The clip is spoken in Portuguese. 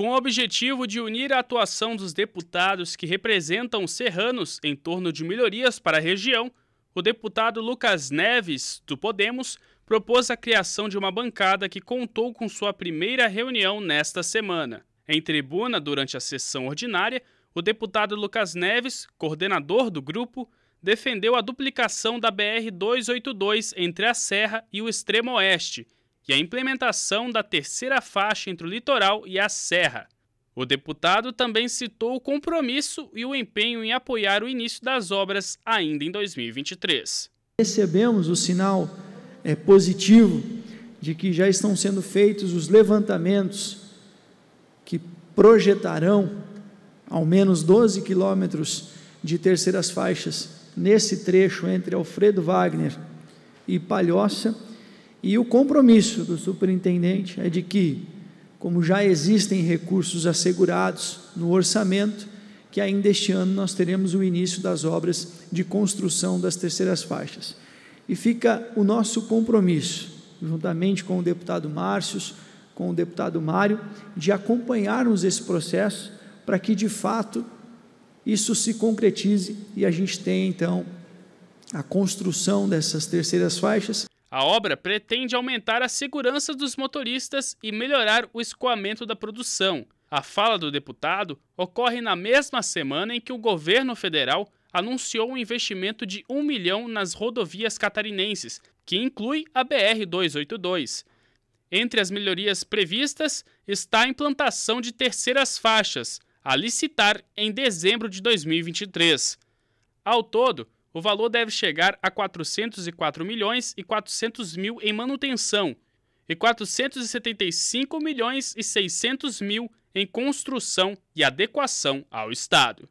Com o objetivo de unir a atuação dos deputados que representam serranos em torno de melhorias para a região, o deputado Lucas Neves, do Podemos, propôs a criação de uma bancada que contou com sua primeira reunião nesta semana. Em tribuna, durante a sessão ordinária, o deputado Lucas Neves, coordenador do grupo, defendeu a duplicação da BR-282 entre a Serra e o Extremo Oeste e a implementação da terceira faixa entre o litoral e a serra. O deputado também citou o compromisso e o empenho em apoiar o início das obras ainda em 2023. Recebemos o sinal é, positivo de que já estão sendo feitos os levantamentos que projetarão ao menos 12 quilômetros de terceiras faixas nesse trecho entre Alfredo Wagner e Palhoça e o compromisso do superintendente é de que, como já existem recursos assegurados no orçamento, que ainda este ano nós teremos o início das obras de construção das terceiras faixas. E fica o nosso compromisso, juntamente com o deputado Márcio, com o deputado Mário, de acompanharmos esse processo para que de fato isso se concretize e a gente tenha então a construção dessas terceiras faixas a obra pretende aumentar a segurança dos motoristas e melhorar o escoamento da produção. A fala do deputado ocorre na mesma semana em que o governo federal anunciou um investimento de 1 milhão nas rodovias catarinenses, que inclui a BR-282. Entre as melhorias previstas está a implantação de terceiras faixas, a licitar em dezembro de 2023. Ao todo, o valor deve chegar a 404 milhões e 400 mil em manutenção e 475 milhões e 600 mil em construção e adequação ao Estado.